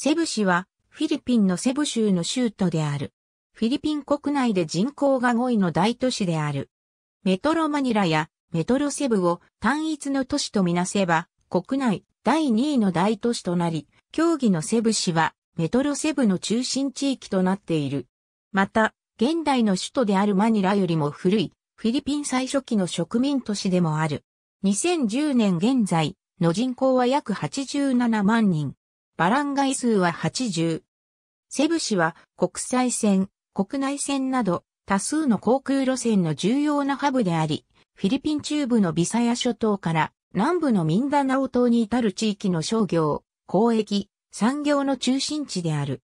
セブ市はフィリピンのセブ州の州都である。フィリピン国内で人口が5位の大都市である。メトロマニラやメトロセブを単一の都市とみなせば、国内第2位の大都市となり、競技のセブ市はメトロセブの中心地域となっている。また、現代の首都であるマニラよりも古いフィリピン最初期の植民都市でもある。2010年現在の人口は約87万人。バランガイ数は80。セブ市は国際線、国内線など多数の航空路線の重要なハブであり、フィリピン中部のビサヤ諸島から南部のミンダナオ島に至る地域の商業、交易、産業の中心地である。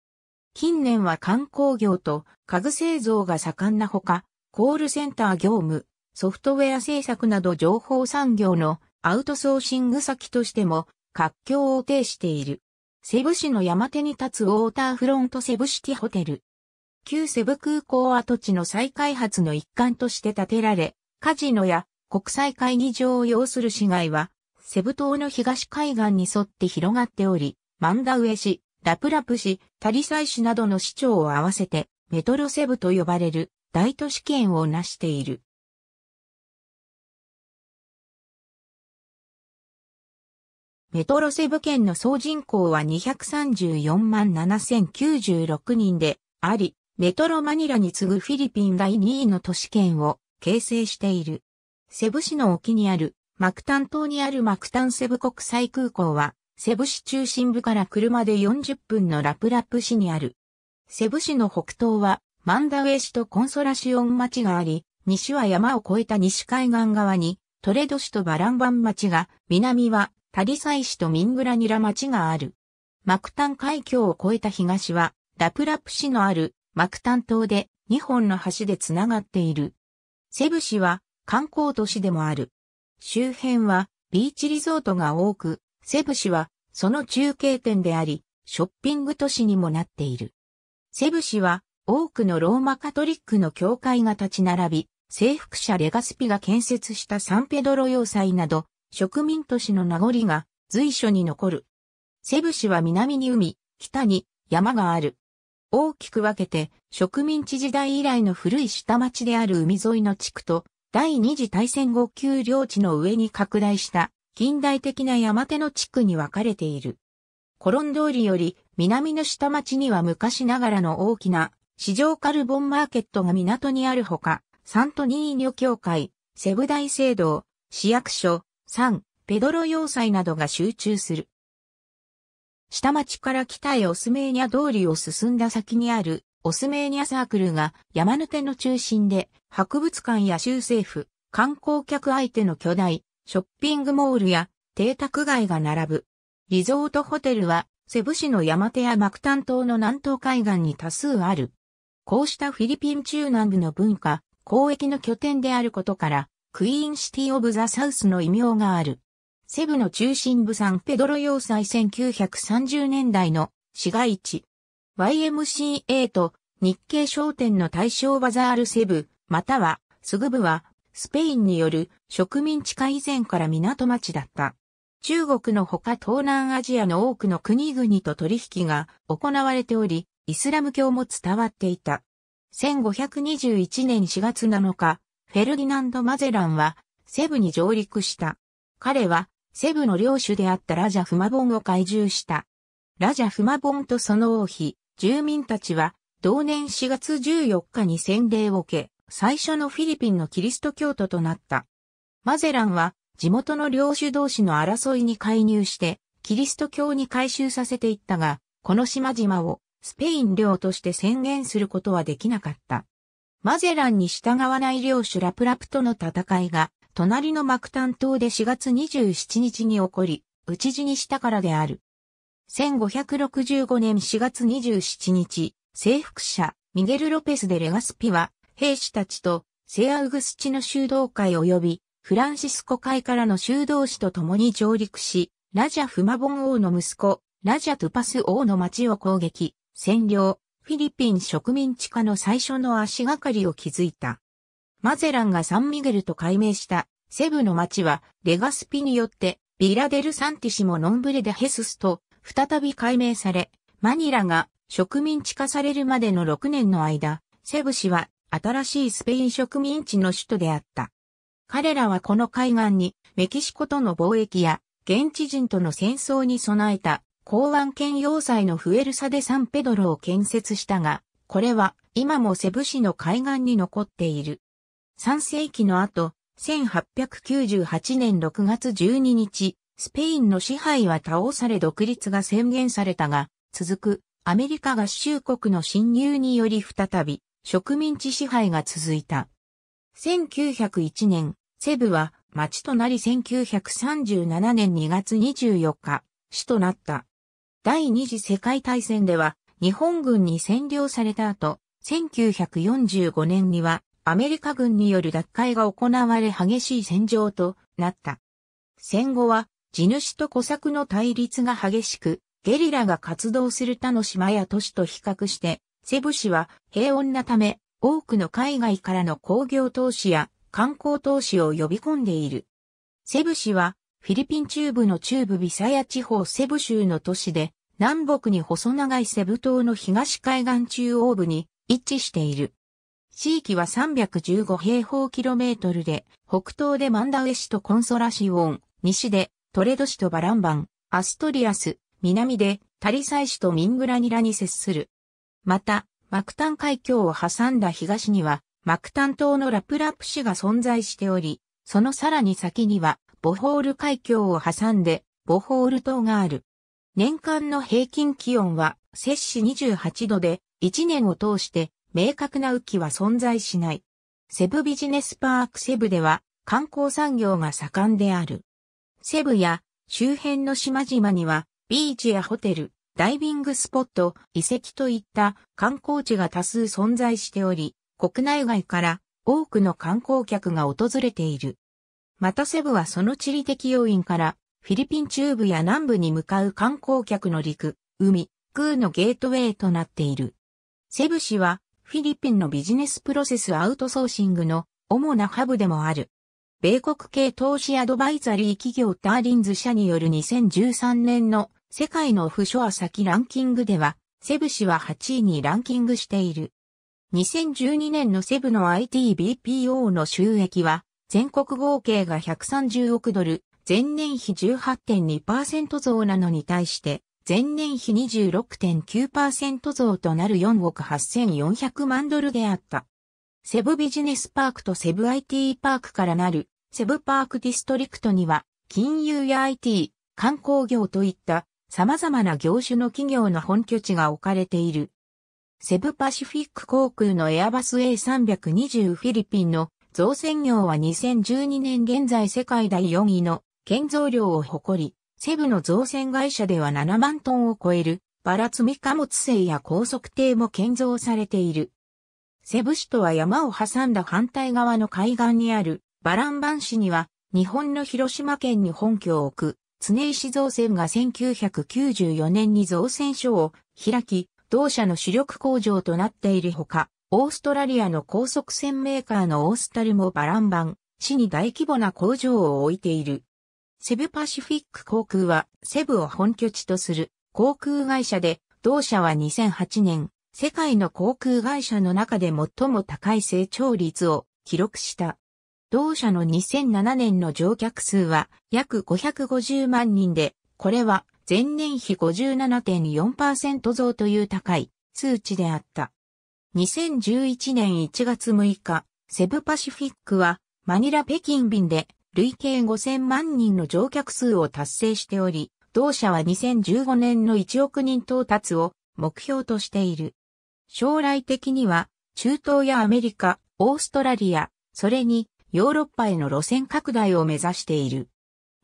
近年は観光業と家具製造が盛んなほか、コールセンター業務、ソフトウェア制作など情報産業のアウトソーシング先としても活況を呈している。セブ市の山手に立つウォーターフロントセブシティホテル。旧セブ空港跡地の再開発の一環として建てられ、カジノや国際会議場を要する市街は、セブ島の東海岸に沿って広がっており、マンダウエ市、ラプラプ市、タリサイ市などの市長を合わせて、メトロセブと呼ばれる大都市圏を成している。メトロセブ県の総人口は234万7096人であり、メトロマニラに次ぐフィリピン第2位の都市圏を形成している。セブ市の沖にあるマクタン島にあるマクタンセブ国際空港は、セブ市中心部から車で40分のラプラプ市にある。セブ市の北東はマンダウェ市とコンソラシオン町があり、西は山を越えた西海岸側にトレド市とバランバン町が、南はタリサイ市とミングラニラ町がある。マクタン海峡を越えた東は、ラプラプ市のあるマクタン島で2本の橋でつながっている。セブ市は観光都市でもある。周辺はビーチリゾートが多く、セブ市はその中継点であり、ショッピング都市にもなっている。セブ市は多くのローマカトリックの教会が立ち並び、征服者レガスピが建設したサンペドロ要塞など植民都市の名残が随所に残る。セブ市は南に海、北に山がある。大きく分けて植民地時代以来の古い下町である海沿いの地区と第二次大戦後丘陵地の上に拡大した近代的な山手の地区に分かれている。コロン通りより南の下町には昔ながらの大きな市場カルボンマーケットが港にあるほか、サントニーニョ協会、セブ大聖堂、市役所、3、ペドロ要塞などが集中する。下町から北へオスメーニャ通りを進んだ先にあるオスメーニャサークルが山手の中心で博物館や州政府、観光客相手の巨大ショッピングモールや邸宅街が並ぶ。リゾートホテルはセブ市の山手やマクタン島の南東海岸に多数ある。こうしたフィリピン中南部の文化、交易の拠点であることから、クイーンシティ・オブ・ザ・サウスの異名がある。セブの中心部サンペドロ要塞1930年代の市街地。YMCA と日系商店の対象バザールセブ、またはスグブはスペインによる植民地化以前から港町だった。中国のほか東南アジアの多くの国々と取引が行われており、イスラム教も伝わっていた。1521年4月7日、フェルディナンド・マゼランは、セブに上陸した。彼は、セブの領主であったラジャ・フマボンを懐柔した。ラジャ・フマボンとその王妃、住民たちは、同年4月14日に洗礼を受け、最初のフィリピンのキリスト教徒となった。マゼランは、地元の領主同士の争いに介入して、キリスト教に改宗させていったが、この島々をスペイン領として宣言することはできなかった。マゼランに従わない領主ラプラプとの戦いが、隣のマクタン島で4月27日に起こり、討ち死にしたからである。1565年4月27日、征服者、ミゲル・ロペス・デ・レガスピは、兵士たちと、セアウグスチの修道会及び、フランシスコ会からの修道士と共に上陸し、ラジャ・フマボン王の息子、ラジャ・トゥパス王の町を攻撃、占領、フィリピン植民地化の最初の足がかりを築いた。マゼランがサンミゲルと改名したセブの町はレガスピによってビラデル・サンティシモ・ノンブレでヘススと再び改名され、マニラが植民地化されるまでの6年の間、セブ市は新しいスペイン植民地の首都であった。彼らはこの海岸にメキシコとの貿易や現地人との戦争に備えた港湾県要塞のフエルサデサンペドロを建設したが、これは今もセブ市の海岸に残っている。3世紀の後、1898年6月12日、スペインの支配は倒され独立が宣言されたが、続くアメリカ合衆国の侵入により再び植民地支配が続いた。1901年、セブは町となり1937年2月24日、市となった。第二次世界大戦では日本軍に占領された後、1945年にはアメリカ軍による奪回が行われ激しい戦場となった。戦後は地主と小作の対立が激しく、ゲリラが活動する他の島や都市と比較して、セブ市は平穏なため、多くの海外からの工業投資や観光投資を呼び込んでいる。セブ市はフィリピン中部の中部ビサヤ地方セブ州の都市で、南北に細長いセブ島の東海岸中央部に位置している。地域は315平方キロメートルで、北東でマンダウエ市とコンソラシオン、西でトレド市とバランバン、アストリアス、南でタリサイ市とミングラニラに接する。また、マクタン海峡を挟んだ東には、マクタン島のラプラプ市が存在しており、そのさらに先には、ボホール海峡を挟んで、ボホール島がある。年間の平均気温は、摂氏28度で、1年を通して明確な雨季は存在しない。セブビジネスパークセブでは観光産業が盛んである。セブや周辺の島々にはビーチやホテル、ダイビングスポット、遺跡といった観光地が多数存在しており、国内外から多くの観光客が訪れている。またセブはその地理的要因から、フィリピン中部や南部に向かう観光客の陸、海、空のゲートウェイとなっている。セブ市は、フィリピンのビジネスプロセスアウトソーシングの主なハブでもある。米国系投資アドバイザリー企業ターリンズ社による2013年の世界のオフショア先ランキングでは、セブ氏は8位にランキングしている。2012年のセブの ITBPO の収益は全国合計が130億ドル、前年比18.2%増なのに対して、前年比26.9%増となる4億8400万ドルであった。セブビジネスパークとセブ IT パークからなるセブパークディストリクトには金融や IT、観光業といった様々な業種の企業の本拠地が置かれている。セブパシフィック航空のエアバス A320 フィリピンの造船業は2012年現在世界第4位の建造量を誇り、セブの造船会社では7万トンを超える、バラ積み貨物船や高速艇も建造されている。セブ市とは山を挟んだ反対側の海岸にあるバランバン市には日本の広島県に本拠を置く常石造船が1994年に造船所を開き、同社の主力工場となっているほか、オーストラリアの高速船メーカーのオースタルもバランバン、市に大規模な工場を置いている。セブパシフィック航空はセブを本拠地とする航空会社で、同社は2008年、世界の航空会社の中で最も高い成長率を記録した。同社の2007年の乗客数は約550万人で、これは前年比57.4%増という高い数値であった。2011年1月6日、セブパシフィックはマニラ北京便で累計5000万人の乗客数を達成しており、同社は2015年の1億人到達を目標としている。将来的には中東やアメリカ、オーストラリア、それにヨーロッパへの路線拡大を目指している。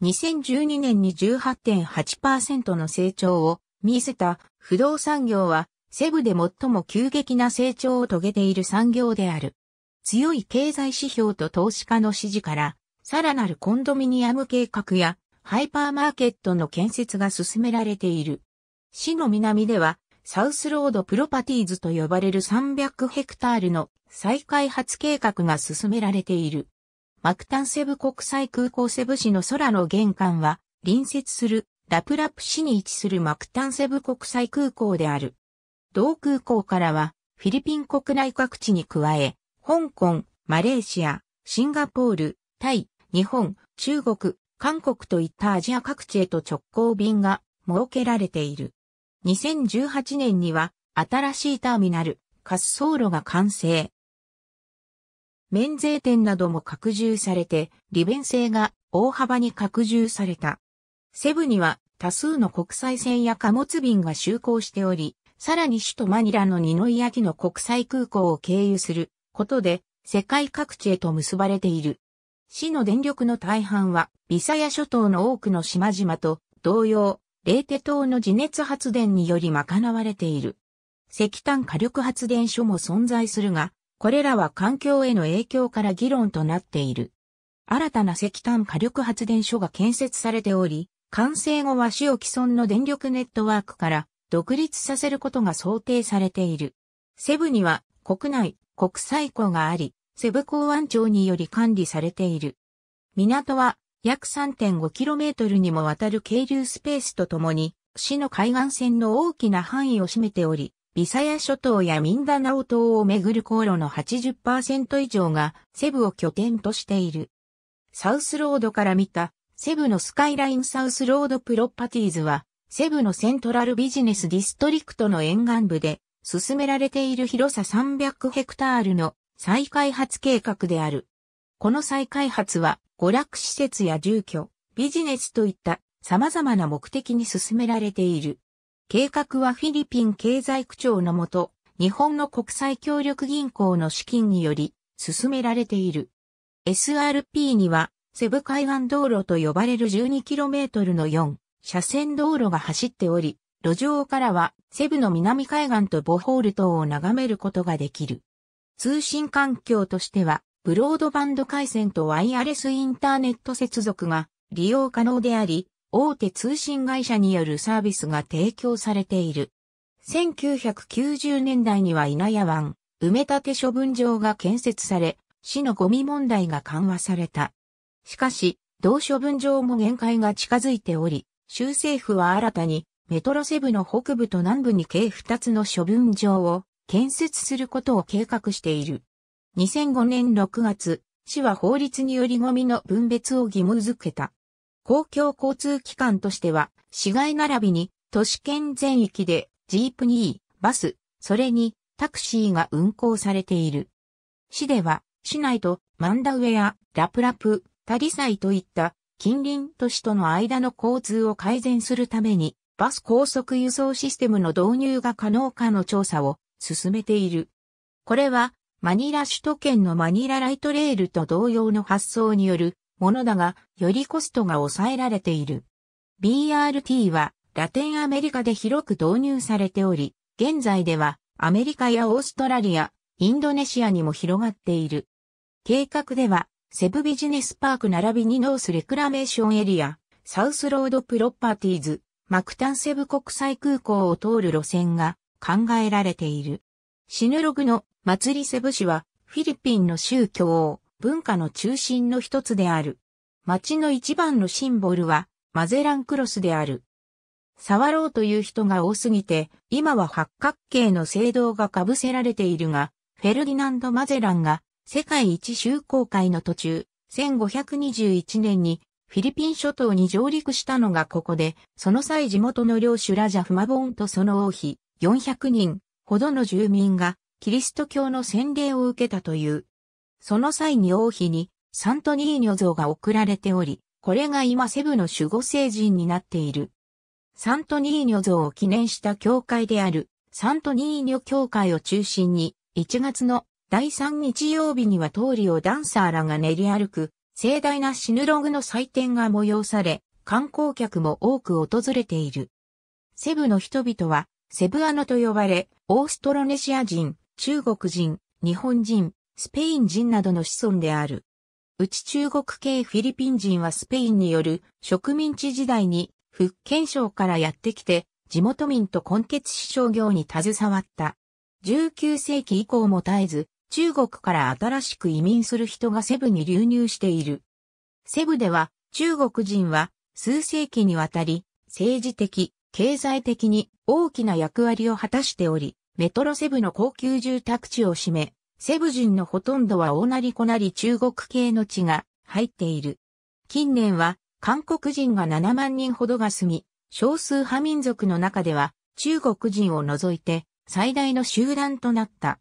2012年に18.8%の成長を見せた不動産業はセブで最も急激な成長を遂げている産業である。強い経済指標と投資家の支持から、さらなるコンドミニアム計画やハイパーマーケットの建設が進められている。市の南では、サウスロードプロパティーズと呼ばれる300ヘクタールの再開発計画が進められている。マクタンセブ国際空港セブ市の空の玄関は、隣接するラプラプ市に位置するマクタンセブ国際空港である。同空港からは、フィリピン国内各地に加え、香港、マレーシア、シンガポール、タイ、日本、中国、韓国といったアジア各地へと直行便が設けられている。2018年には新しいターミナル、滑走路が完成。免税店なども拡充されて、利便性が大幅に拡充された。セブには多数の国際線や貨物便が就航しており、さらに首都マニラのニノイアキの国際空港を経由することで世界各地へと結ばれている。市の電力の大半はビサヤ諸島の多くの島々と同様、レーテ島の地熱発電により賄われている。石炭火力発電所も存在するが、これらは環境への影響から議論となっている。新たな石炭火力発電所が建設されており、完成後は市を既存の電力ネットワークから独立させることが想定されている。セブには国内、国際港があり、セブ港湾町により管理されている。港は約 3.5km にもわたる渓流スペースとともに、市の海岸線の大きな範囲を占めており、ビサヤ諸島やミンダナオ島をめぐる航路の80%以上がセブを拠点としている。サウスロードから見たセブのスカイラインサウスロードプロパティーズはセブのセントラルビジネスディストリクトの沿岸部で進められている広さ300ヘクタールの再開発計画である。この再開発は娯楽施設や住居、ビジネスといった様々な目的に進められている。計画はフィリピン経済区長のもと、日本の国際協力銀行の資金により進められている。SRP にはセブ海岸道路と呼ばれる 12km の4車線道路が走っており、路上からはセブの南海岸とボホール島を眺めることができる。通信環境としては、ブロードバンド回線とワイヤレスインターネット接続が利用可能であり、大手通信会社によるサービスが提供されている。1990年代には稲谷湾、埋め立て処分場が建設され、市のゴミ問題が緩和された。しかし、同処分場も限界が近づいており、州政府は新たにメトロセブの北部と南部に計2つの処分場を建設することを計画している。2005年6月、市は法律によりゴミの分別を義務づけた。公共交通機関としては、市街並びに都市圏全域でジープニー、バス、それにタクシーが運行されている。市では、市内とマンダウェア、ラプラプ、タリサイといった近隣都市との間の交通を改善するために、バス高速輸送システムの導入が可能かの調査を進めている。これは、マニラ首都圏のマニラライトレールと同様の発想によるものだが、よりコストが抑えられている。BRT は、ラテンアメリカで広く導入されており、現在では、アメリカやオーストラリア、インドネシアにも広がっている。計画では、セブビジネスパーク並びにノースレクラメーションエリア、サウスロードプロパティーズ、マクタンセブ国際空港を通る路線が考えられている。シヌログの祭りセブ市はフィリピンの宗教、文化の中心の一つである。街の一番のシンボルはマゼランクロスである。触ろうという人が多すぎて、今は八角形の聖堂が被せられているが、フェルディナンド・マゼランが世界一周航海の途中、1521年にフィリピン諸島に上陸したのがここで、その際地元の領主ラジャフマボンとその王妃400人ほどの住民がキリスト教の洗礼を受けたという。その際に王妃にサントニーニョ像が送られており、これが今セブの守護聖人になっている。サントニーニョ像を記念した教会であるサントニーニョ教会を中心に1月の第3日曜日には通りをダンサーらが練り歩く、盛大なシヌログの祭典が催され、観光客も多く訪れている。セブの人々は、セブアノと呼ばれ、オーストロネシア人、中国人、日本人、スペイン人などの子孫である。うち中国系フィリピン人はスペインによる植民地時代に福建省からやってきて、地元民と混血し商業に携わった。19世紀以降も絶えず、中国から新しく移民する人がセブに流入している。セブでは中国人は数世紀にわたり政治的、経済的に大きな役割を果たしており、メトロセブの高級住宅地を占め、セブ人のほとんどは大なりこなり中国系の地が入っている。近年は韓国人が7万人ほどが住み、少数派民族の中では中国人を除いて最大の集団となった。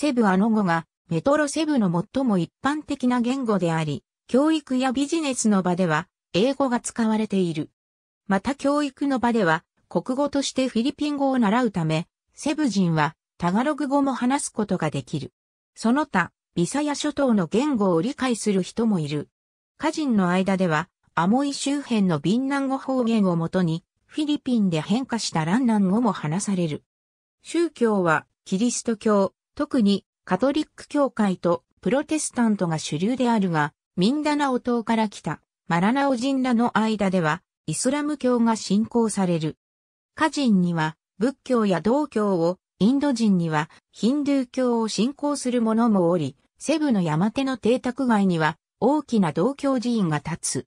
セブアの語がメトロセブの最も一般的な言語であり、教育やビジネスの場では英語が使われている。また教育の場では国語としてフィリピン語を習うため、セブ人はタガログ語も話すことができる。その他、ビサヤ諸島の言語を理解する人もいる。家人の間では、アモイ周辺のビンナン語方言をもとに、フィリピンで変化したランナン語も話される。宗教は、キリスト教、特にカトリック教会とプロテスタントが主流であるが、ミンダナオ島から来たマラナオ人らの間では、イスラム教が信仰される。家人には仏教や道教を、インド人にはヒンドゥー教を信仰する者もおり、セブの山手の邸宅街には大きな道教寺院が立つ。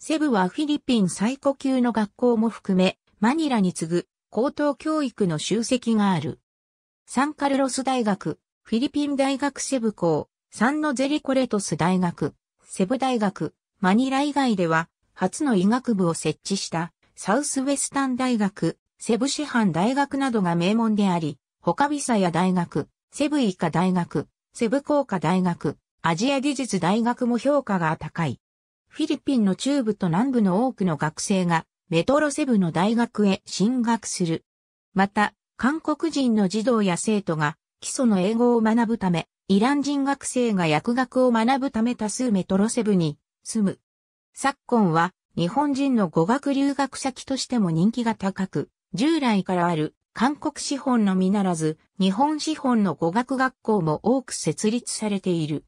セブはフィリピン最古級の学校も含め、マニラに次ぐ高等教育の集積がある。サンカルロス大学、フィリピン大学セブ校、サンノゼリコレトス大学、セブ大学、マニラ以外では、初の医学部を設置した、サウスウェスタン大学、セブ師範大学などが名門であり、ホカビサヤ大学、セブイカ大学、セブ工科大学、アジア技術大学も評価が高い。フィリピンの中部と南部の多くの学生が、メトロセブの大学へ進学する。また、韓国人の児童や生徒が基礎の英語を学ぶため、イラン人学生が薬学を学ぶため多数メトロセブに住む。昨今は日本人の語学留学先としても人気が高く、従来からある韓国資本のみならず、日本資本の語学学校も多く設立されている。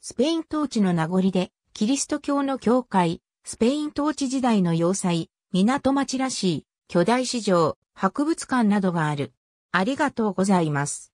スペイン統治の名残で、キリスト教の教会、スペイン統治時代の要塞、港町らしい、巨大市場、博物館などがある。ありがとうございます。